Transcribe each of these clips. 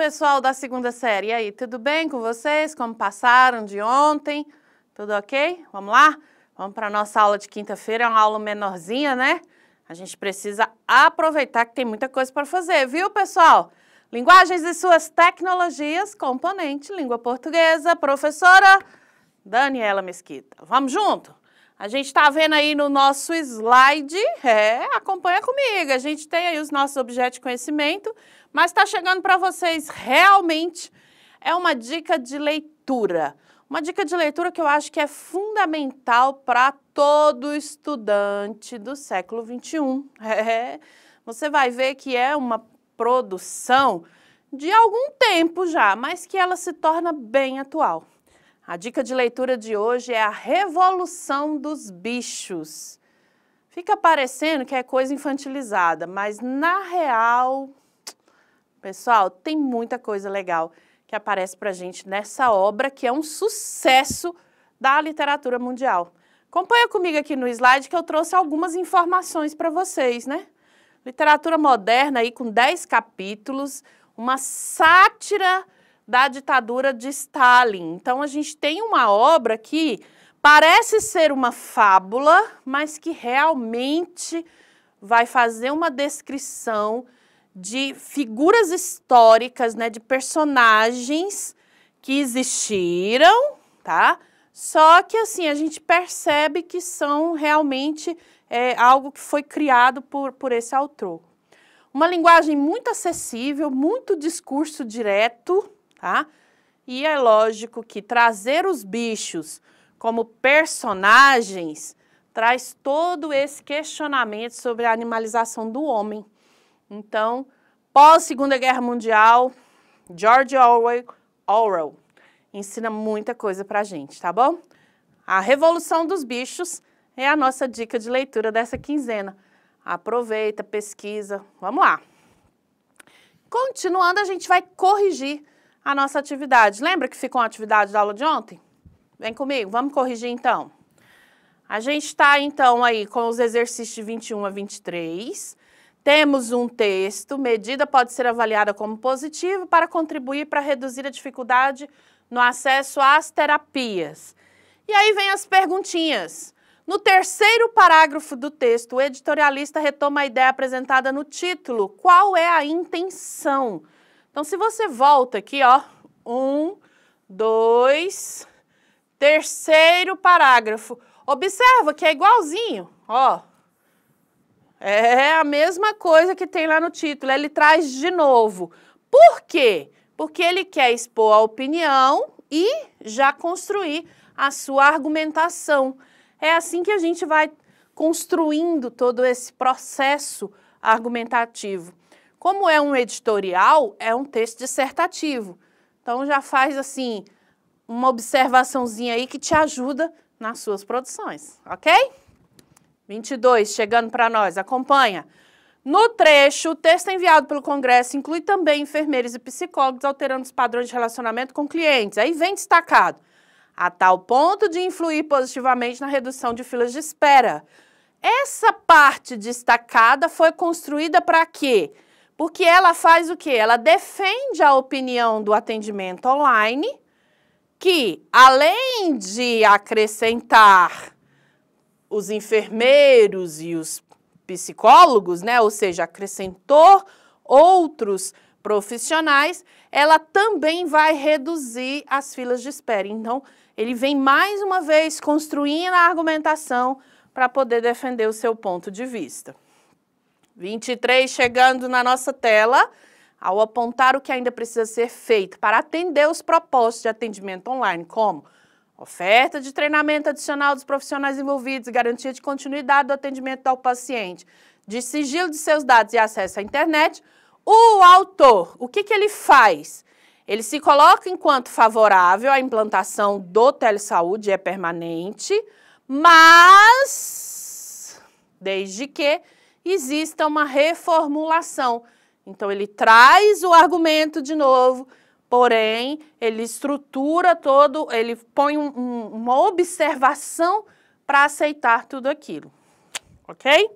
pessoal da segunda série? E aí, tudo bem com vocês? Como passaram de ontem? Tudo ok? Vamos lá? Vamos para a nossa aula de quinta-feira, é uma aula menorzinha, né? A gente precisa aproveitar que tem muita coisa para fazer, viu, pessoal? Linguagens e suas tecnologias, componente, língua portuguesa, professora Daniela Mesquita. Vamos junto? A gente está vendo aí no nosso slide, é, acompanha comigo, a gente tem aí os nossos objetos de conhecimento, mas está chegando para vocês realmente é uma dica de leitura. Uma dica de leitura que eu acho que é fundamental para todo estudante do século XXI. É, você vai ver que é uma produção de algum tempo já, mas que ela se torna bem atual. A dica de leitura de hoje é A Revolução dos Bichos. Fica parecendo que é coisa infantilizada, mas na real Pessoal, tem muita coisa legal que aparece para a gente nessa obra que é um sucesso da literatura mundial. Acompanha comigo aqui no slide que eu trouxe algumas informações para vocês, né? Literatura moderna aí com 10 capítulos, uma sátira da ditadura de Stalin. Então a gente tem uma obra que parece ser uma fábula, mas que realmente vai fazer uma descrição de figuras históricas, né, de personagens que existiram, tá? Só que assim a gente percebe que são realmente é, algo que foi criado por, por esse autor. Uma linguagem muito acessível, muito discurso direto, tá? E é lógico que trazer os bichos como personagens traz todo esse questionamento sobre a animalização do homem. Então, pós Segunda Guerra Mundial, George Orwell, Orwell ensina muita coisa para a gente, tá bom? A Revolução dos Bichos é a nossa dica de leitura dessa quinzena. Aproveita, pesquisa, vamos lá. Continuando, a gente vai corrigir a nossa atividade. Lembra que ficou a atividade da aula de ontem? Vem comigo, vamos corrigir então. A gente está então aí com os exercícios de 21 a 23, temos um texto, medida pode ser avaliada como positiva para contribuir para reduzir a dificuldade no acesso às terapias. E aí vem as perguntinhas. No terceiro parágrafo do texto, o editorialista retoma a ideia apresentada no título. Qual é a intenção? Então, se você volta aqui, ó, um, dois, terceiro parágrafo. Observa que é igualzinho, ó. É a mesma coisa que tem lá no título, ele traz de novo. Por quê? Porque ele quer expor a opinião e já construir a sua argumentação. É assim que a gente vai construindo todo esse processo argumentativo. Como é um editorial, é um texto dissertativo. Então já faz assim uma observaçãozinha aí que te ajuda nas suas produções, ok? 22, chegando para nós, acompanha. No trecho, o texto enviado pelo Congresso inclui também enfermeiros e psicólogos alterando os padrões de relacionamento com clientes. Aí vem destacado, a tal ponto de influir positivamente na redução de filas de espera. Essa parte destacada foi construída para quê? Porque ela faz o quê? Ela defende a opinião do atendimento online, que além de acrescentar os enfermeiros e os psicólogos, né, ou seja, acrescentou outros profissionais, ela também vai reduzir as filas de espera. Então, ele vem mais uma vez construindo a argumentação para poder defender o seu ponto de vista. 23 chegando na nossa tela, ao apontar o que ainda precisa ser feito para atender os propósitos de atendimento online, como Oferta de treinamento adicional dos profissionais envolvidos, garantia de continuidade do atendimento ao paciente, de sigilo de seus dados e acesso à internet. O autor, o que, que ele faz? Ele se coloca enquanto favorável à implantação do telesaúde, é permanente, mas desde que exista uma reformulação. Então, ele traz o argumento de novo porém ele estrutura todo, ele põe um, um, uma observação para aceitar tudo aquilo, ok?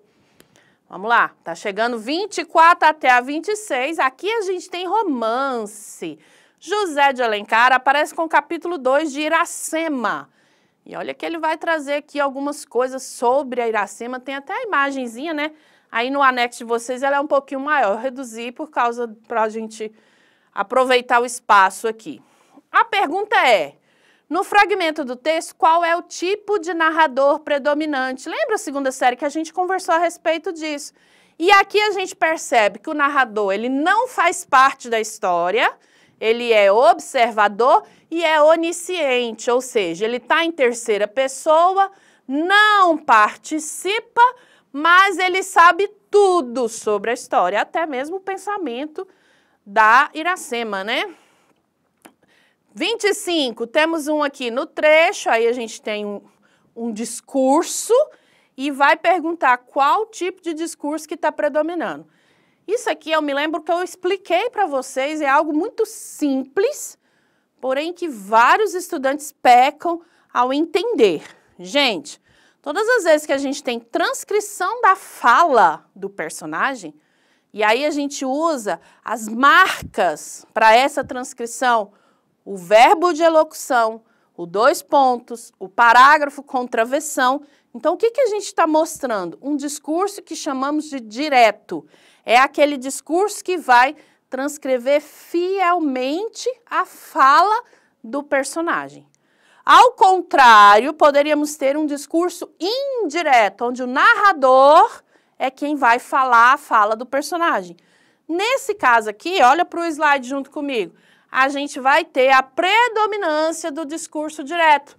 Vamos lá, tá chegando 24 até a 26, aqui a gente tem romance. José de Alencar aparece com o capítulo 2 de Iracema. E olha que ele vai trazer aqui algumas coisas sobre a Iracema, tem até a imagenzinha, né? Aí no anexo de vocês ela é um pouquinho maior, Eu reduzi por causa, para a gente aproveitar o espaço aqui. A pergunta é: no fragmento do texto, qual é o tipo de narrador predominante? Lembra a segunda série que a gente conversou a respeito disso? E aqui a gente percebe que o narrador, ele não faz parte da história, ele é observador e é onisciente, ou seja, ele está em terceira pessoa, não participa, mas ele sabe tudo sobre a história, até mesmo o pensamento da Iracema, né? 25, temos um aqui no trecho, aí a gente tem um, um discurso e vai perguntar qual tipo de discurso que está predominando. Isso aqui eu me lembro que eu expliquei para vocês, é algo muito simples, porém que vários estudantes pecam ao entender. Gente, todas as vezes que a gente tem transcrição da fala do personagem, e aí a gente usa as marcas para essa transcrição, o verbo de elocução, o dois pontos, o parágrafo com travessão. Então, o que, que a gente está mostrando? Um discurso que chamamos de direto. É aquele discurso que vai transcrever fielmente a fala do personagem. Ao contrário, poderíamos ter um discurso indireto, onde o narrador é quem vai falar a fala do personagem. Nesse caso aqui, olha para o slide junto comigo. A gente vai ter a predominância do discurso direto.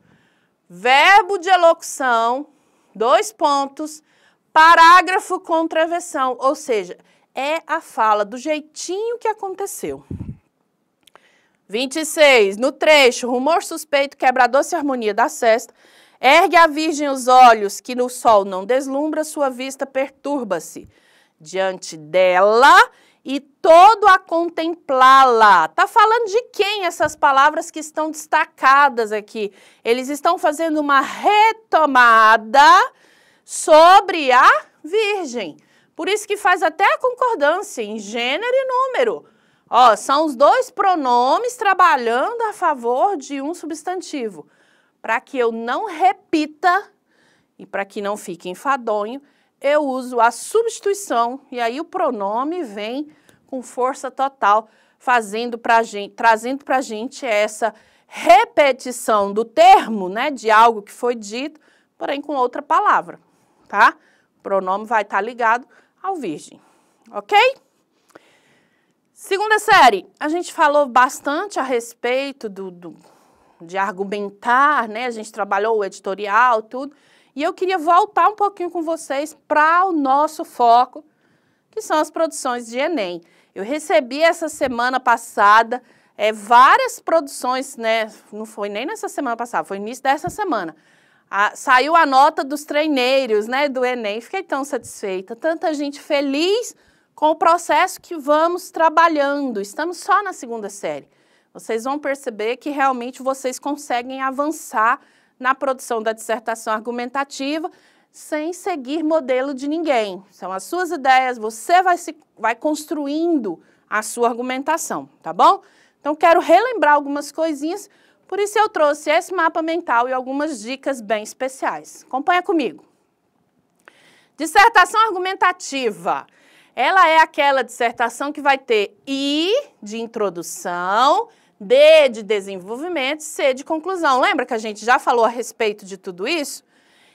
Verbo de elocução, dois pontos, parágrafo contra versão. ou seja, é a fala do jeitinho que aconteceu. 26. No trecho, rumor suspeito, quebrador-se harmonia da cesta, Ergue a Virgem os olhos, que no sol não deslumbra, sua vista perturba-se. Diante dela e todo a contemplá-la. Tá falando de quem essas palavras que estão destacadas aqui? Eles estão fazendo uma retomada sobre a Virgem. Por isso que faz até a concordância em gênero e número. Ó, são os dois pronomes trabalhando a favor de um substantivo para que eu não repita e para que não fique enfadonho, eu uso a substituição e aí o pronome vem com força total, fazendo pra gente, trazendo para a gente essa repetição do termo, né, de algo que foi dito, porém com outra palavra, tá? O pronome vai estar tá ligado ao virgem, ok? Segunda série, a gente falou bastante a respeito do, do de argumentar, né? A gente trabalhou o editorial, tudo. E eu queria voltar um pouquinho com vocês para o nosso foco, que são as produções de Enem. Eu recebi essa semana passada é, várias produções, né? Não foi nem nessa semana passada, foi início dessa semana. A, saiu a nota dos treineiros, né, do Enem. Fiquei tão satisfeita, tanta gente feliz com o processo que vamos trabalhando. Estamos só na segunda série vocês vão perceber que realmente vocês conseguem avançar na produção da dissertação argumentativa sem seguir modelo de ninguém. São as suas ideias, você vai, se, vai construindo a sua argumentação, tá bom? Então, quero relembrar algumas coisinhas, por isso eu trouxe esse mapa mental e algumas dicas bem especiais. Acompanha comigo. Dissertação argumentativa. Ela é aquela dissertação que vai ter I de introdução, D de desenvolvimento, C de conclusão. Lembra que a gente já falou a respeito de tudo isso?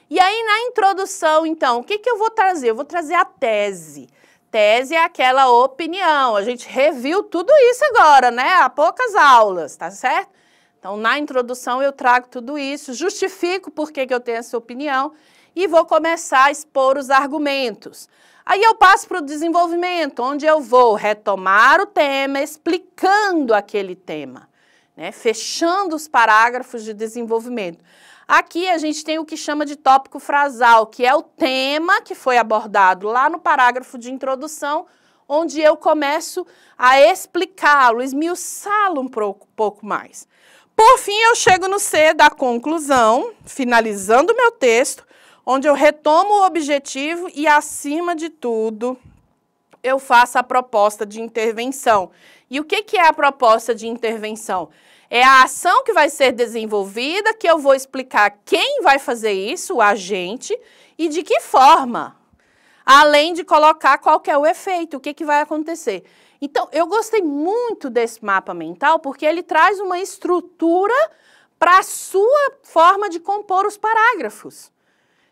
E aí, na introdução, então, o que, que eu vou trazer? Eu vou trazer a tese. Tese é aquela opinião. A gente reviu tudo isso agora, né? Há poucas aulas, tá certo? Então, na introdução, eu trago tudo isso, justifico por que, que eu tenho essa opinião e vou começar a expor os argumentos. Aí eu passo para o desenvolvimento, onde eu vou retomar o tema, explicando aquele tema, né? fechando os parágrafos de desenvolvimento. Aqui a gente tem o que chama de tópico frasal, que é o tema que foi abordado lá no parágrafo de introdução, onde eu começo a explicá-lo, esmiuçá-lo um pouco mais. Por fim, eu chego no C da conclusão, finalizando o meu texto, onde eu retomo o objetivo e, acima de tudo, eu faço a proposta de intervenção. E o que, que é a proposta de intervenção? É a ação que vai ser desenvolvida, que eu vou explicar quem vai fazer isso, o agente, e de que forma. Além de colocar qual é o efeito, o que, que vai acontecer. Então, eu gostei muito desse mapa mental porque ele traz uma estrutura para a sua forma de compor os parágrafos.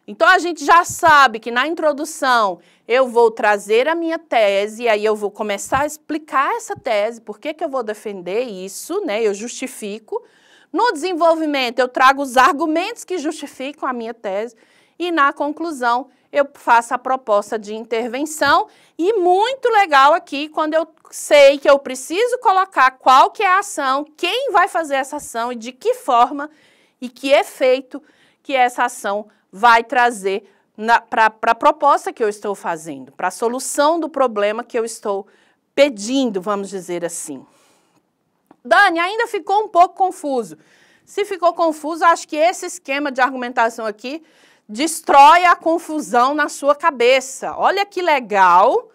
Então a gente já sabe que na introdução eu vou trazer a minha tese, aí eu vou começar a explicar essa tese, por que, que eu vou defender isso, né? Eu justifico. No desenvolvimento, eu trago os argumentos que justificam a minha tese. E na conclusão, eu faço a proposta de intervenção. E muito legal aqui, quando eu sei que eu preciso colocar qual que é a ação, quem vai fazer essa ação e de que forma e que efeito que essa ação vai trazer para a proposta que eu estou fazendo, para a solução do problema que eu estou pedindo, vamos dizer assim. Dani, ainda ficou um pouco confuso. Se ficou confuso, acho que esse esquema de argumentação aqui destrói a confusão na sua cabeça. Olha que legal!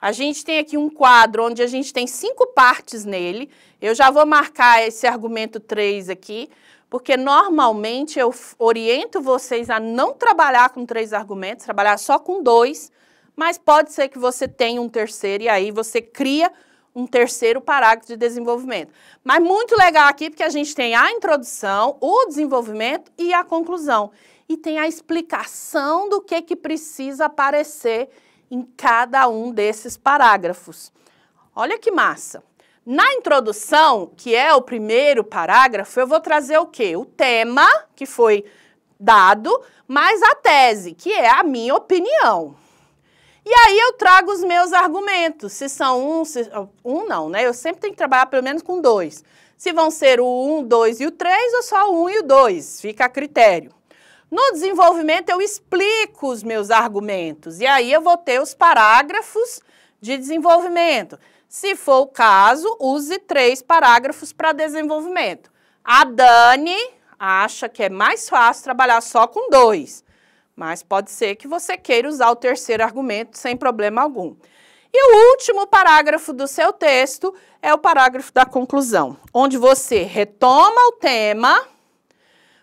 A gente tem aqui um quadro onde a gente tem cinco partes nele. Eu já vou marcar esse argumento 3 aqui, porque normalmente eu oriento vocês a não trabalhar com três argumentos, trabalhar só com dois, mas pode ser que você tenha um terceiro e aí você cria um terceiro parágrafo de desenvolvimento. Mas muito legal aqui porque a gente tem a introdução, o desenvolvimento e a conclusão. E tem a explicação do que que precisa aparecer em cada um desses parágrafos. Olha que massa. Na introdução, que é o primeiro parágrafo, eu vou trazer o quê? O tema que foi dado, mais a tese, que é a minha opinião. E aí eu trago os meus argumentos, se são um, se, um não, né? Eu sempre tenho que trabalhar pelo menos com dois. Se vão ser o um, dois e o três, ou só o um e o dois, fica a critério. No desenvolvimento eu explico os meus argumentos, e aí eu vou ter os parágrafos de desenvolvimento. Se for o caso, use três parágrafos para desenvolvimento. A Dani acha que é mais fácil trabalhar só com dois, mas pode ser que você queira usar o terceiro argumento sem problema algum. E o último parágrafo do seu texto é o parágrafo da conclusão, onde você retoma o tema,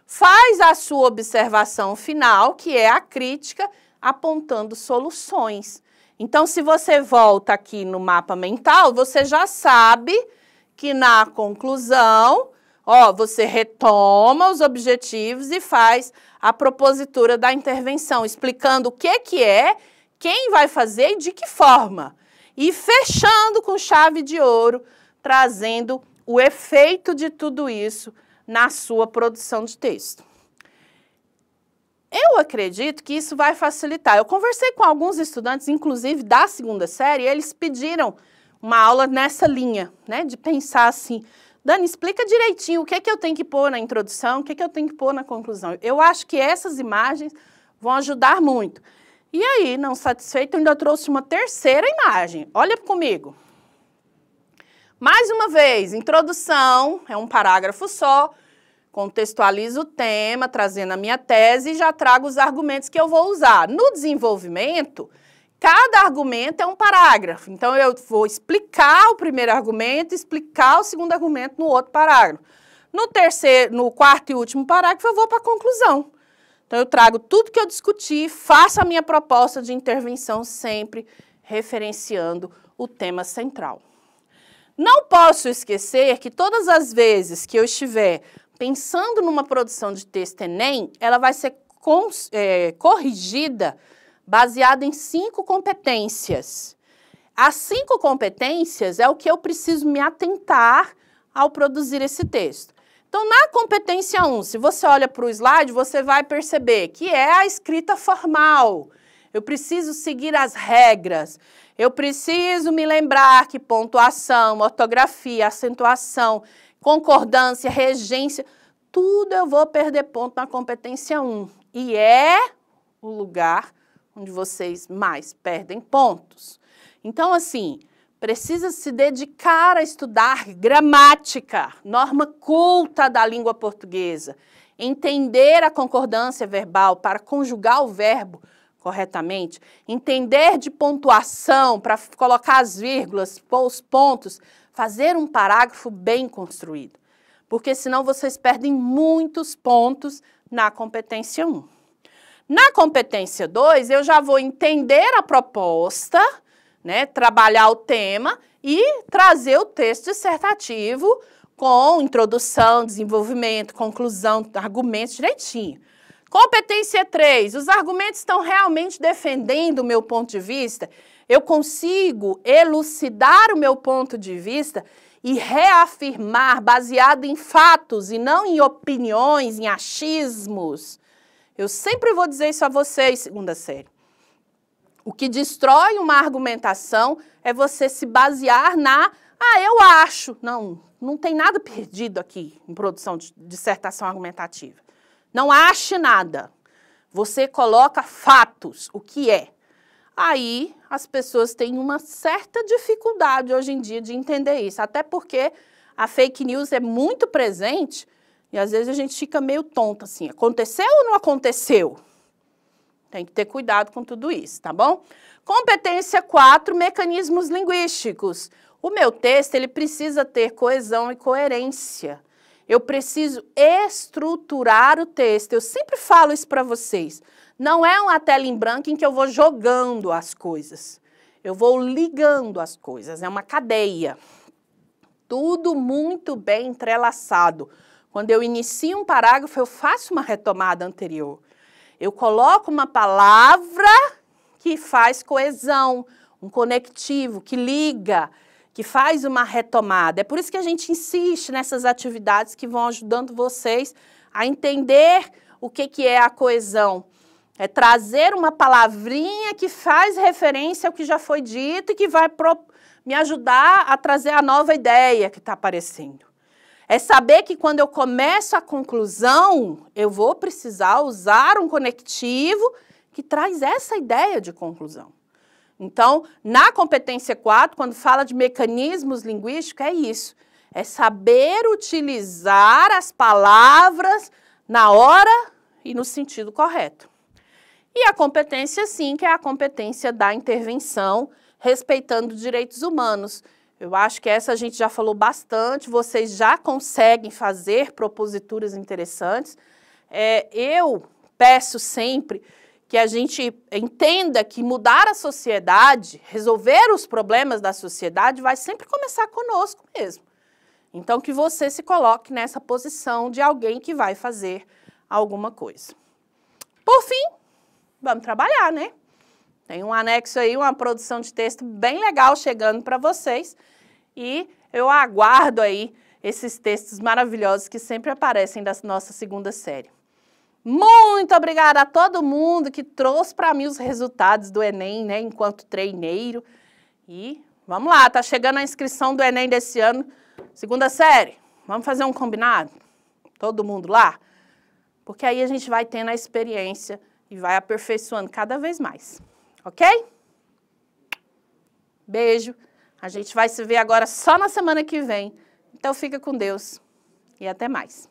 faz a sua observação final, que é a crítica, apontando soluções. Então, se você volta aqui no mapa mental, você já sabe que na conclusão, ó, você retoma os objetivos e faz a propositura da intervenção, explicando o que, que é, quem vai fazer e de que forma. E fechando com chave de ouro, trazendo o efeito de tudo isso na sua produção de texto. Eu acredito que isso vai facilitar. Eu conversei com alguns estudantes, inclusive da segunda série, e eles pediram uma aula nessa linha, né? De pensar assim, Dani, explica direitinho o que é que eu tenho que pôr na introdução, o que é que eu tenho que pôr na conclusão. Eu acho que essas imagens vão ajudar muito. E aí, não satisfeito, ainda trouxe uma terceira imagem. Olha comigo. Mais uma vez, introdução, é um parágrafo só contextualizo o tema, trazendo a minha tese e já trago os argumentos que eu vou usar. No desenvolvimento, cada argumento é um parágrafo. Então, eu vou explicar o primeiro argumento, explicar o segundo argumento no outro parágrafo. No terceiro, no quarto e último parágrafo, eu vou para a conclusão. Então, eu trago tudo que eu discuti, faço a minha proposta de intervenção sempre referenciando o tema central. Não posso esquecer que todas as vezes que eu estiver pensando numa produção de texto Enem, ela vai ser cons, é, corrigida baseada em cinco competências. As cinco competências é o que eu preciso me atentar ao produzir esse texto. Então, na competência 1, se você olha para o slide, você vai perceber que é a escrita formal. Eu preciso seguir as regras. Eu preciso me lembrar que pontuação, ortografia, acentuação, concordância, regência, tudo eu vou perder ponto na competência 1. E é o lugar onde vocês mais perdem pontos. Então, assim, precisa se dedicar a estudar gramática, norma culta da língua portuguesa, entender a concordância verbal para conjugar o verbo corretamente, entender de pontuação para colocar as vírgulas, pôr os pontos, fazer um parágrafo bem construído, porque senão vocês perdem muitos pontos na competência 1. Na competência 2, eu já vou entender a proposta, né, trabalhar o tema e trazer o texto dissertativo com introdução, desenvolvimento, conclusão, argumentos direitinho. Competência 3. Os argumentos estão realmente defendendo o meu ponto de vista? Eu consigo elucidar o meu ponto de vista e reafirmar baseado em fatos e não em opiniões, em achismos? Eu sempre vou dizer isso a vocês, segunda série. O que destrói uma argumentação é você se basear na ah, eu acho. Não, não tem nada perdido aqui em produção de dissertação argumentativa. Não ache nada. Você coloca fatos, o que é. Aí as pessoas têm uma certa dificuldade hoje em dia de entender isso, até porque a fake news é muito presente e às vezes a gente fica meio tonta assim, aconteceu ou não aconteceu? Tem que ter cuidado com tudo isso, tá bom? Competência 4, mecanismos linguísticos. O meu texto, ele precisa ter coesão e coerência. Eu preciso estruturar o texto. Eu sempre falo isso para vocês. Não é uma tela em branco em que eu vou jogando as coisas. Eu vou ligando as coisas. É uma cadeia. Tudo muito bem entrelaçado. Quando eu inicio um parágrafo, eu faço uma retomada anterior. Eu coloco uma palavra que faz coesão, um conectivo, que liga, que faz uma retomada. É por isso que a gente insiste nessas atividades que vão ajudando vocês a entender o que, que é a coesão. É trazer uma palavrinha que faz referência ao que já foi dito e que vai me ajudar a trazer a nova ideia que está aparecendo. É saber que quando eu começo a conclusão, eu vou precisar usar um conectivo que traz essa ideia de conclusão. Então, na competência 4, quando fala de mecanismos linguísticos, é isso. É saber utilizar as palavras na hora e no sentido correto. E a competência 5 é a competência da intervenção, respeitando direitos humanos. Eu acho que essa a gente já falou bastante, vocês já conseguem fazer proposituras interessantes. É, eu peço sempre que a gente entenda que mudar a sociedade, resolver os problemas da sociedade, vai sempre começar conosco mesmo. Então, que você se coloque nessa posição de alguém que vai fazer alguma coisa. Por fim, vamos trabalhar, né? Tem um anexo aí, uma produção de texto bem legal chegando para vocês. E eu aguardo aí esses textos maravilhosos que sempre aparecem da nossa segunda série. Muito obrigada a todo mundo que trouxe para mim os resultados do Enem, né, enquanto treineiro. E vamos lá, tá chegando a inscrição do Enem desse ano, segunda série. Vamos fazer um combinado? Todo mundo lá? Porque aí a gente vai tendo a experiência e vai aperfeiçoando cada vez mais, ok? Beijo. A gente vai se ver agora só na semana que vem. Então fica com Deus e até mais.